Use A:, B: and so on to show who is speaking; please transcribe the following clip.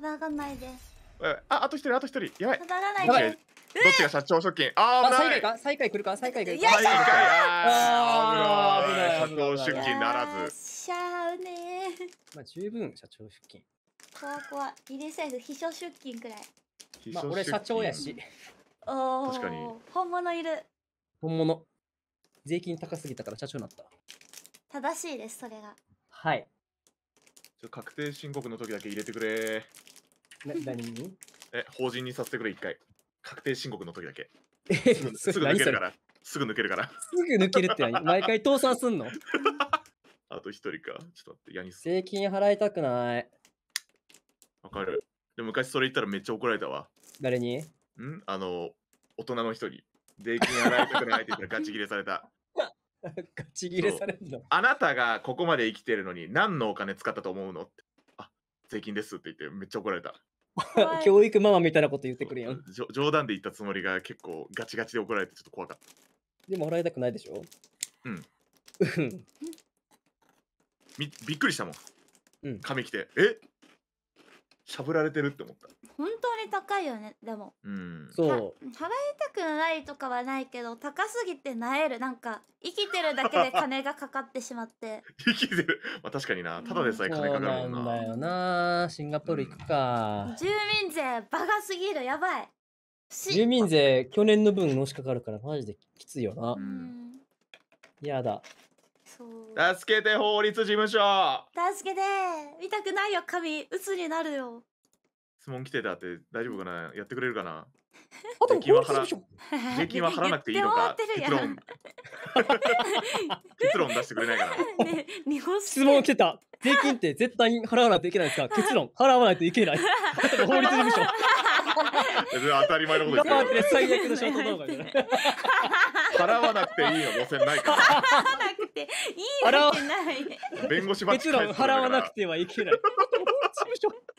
A: ただがないです。あ、あと一人、あと一人、やばい。ないです。どっちが社長出勤。あー、あ危ない。か、最下位来るか、最下位来るか。最下位あー、危ない。社長出勤ならず。しゃうねまあ、十分社長出勤。怖い怖い。入れーサ秘書出勤くらい。まあ、俺社長やし。おお。確かに。本物いる。本物。税金高すぎたから社長になった。正しいです、それが。はい。ちょ確定申告の時だけ入れてくれな何にえ、法人にさせてくれ、一回。確定申告の時だけ。すぐ、抜けるから。すぐ抜けるから。すぐ抜けるって何毎回倒産すんの あと一人か。ちょっと待って、ヤニス。税金払いたくない。わかる。で昔それ言ったらめっちゃ怒られたわ。誰にんあの、大人の人に。税金払いたくないって言ったらガチ切れされた。ガチ切れされるの。あなたがここまで生きてるのに何のお金使ったと思うのって。あ、税金ですって言ってめっちゃ怒られた。教育ママみたいなこと言ってくるやん。冗談で言ったつもりが結構ガチガチで怒られてちょっと怖かった。でもらいたくないでしょうん。びっくりしたもん。うん、髪着て、えしゃぶられてるって思った本当に高いよねでもうんそう払いたくないとかはないけど高すぎてなえるなんか生きてるだけで金がかかってしまって 生きてるまあ確かになただでさえ金かかるもんな,、だよなシンガポール行くか、うん、住民税バカすぎるやばい住民税去年の分のしかかるからマジできついよな、うん、やだ助けて法律事務所助けて見たくないよ髪鬱になるよ質問来てたって大丈夫かなやってくれるかな税金は払 税金は払わなくていいのか結論 結論出してくれないかな、ね、質問来てた税金って絶対に払わないといけないですか 結論払わないといけない法律事務所当たり前のことですよ。最悪のショート動画。払わなくていいよ、路線ないから。ていいわけない。弁護士バッジ払わなくてはいけない。事務所。